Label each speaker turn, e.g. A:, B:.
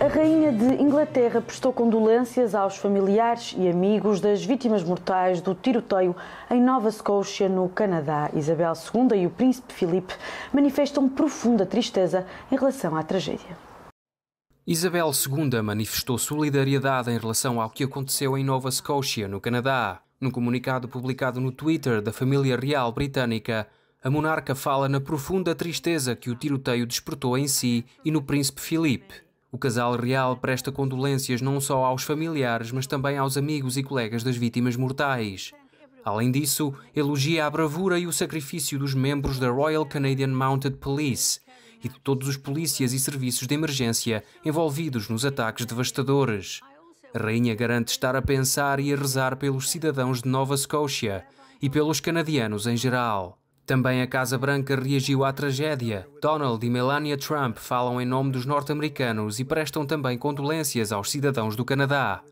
A: A rainha de Inglaterra prestou condolências aos familiares e amigos das vítimas mortais do tiroteio em Nova Scotia, no Canadá. Isabel II e o príncipe Filipe manifestam profunda tristeza em relação à tragédia.
B: Isabel II manifestou solidariedade em relação ao que aconteceu em Nova Scotia, no Canadá. Num comunicado publicado no Twitter da família real britânica, a monarca fala na profunda tristeza que o tiroteio despertou em si e no príncipe Filipe. O casal real presta condolências não só aos familiares, mas também aos amigos e colegas das vítimas mortais. Além disso, elogia a bravura e o sacrifício dos membros da Royal Canadian Mounted Police e de todos os polícias e serviços de emergência envolvidos nos ataques devastadores. A rainha garante estar a pensar e a rezar pelos cidadãos de Nova Scotia e pelos canadianos em geral. Também a Casa Branca reagiu à tragédia. Donald e Melania Trump falam em nome dos norte-americanos e prestam também condolências aos cidadãos do Canadá.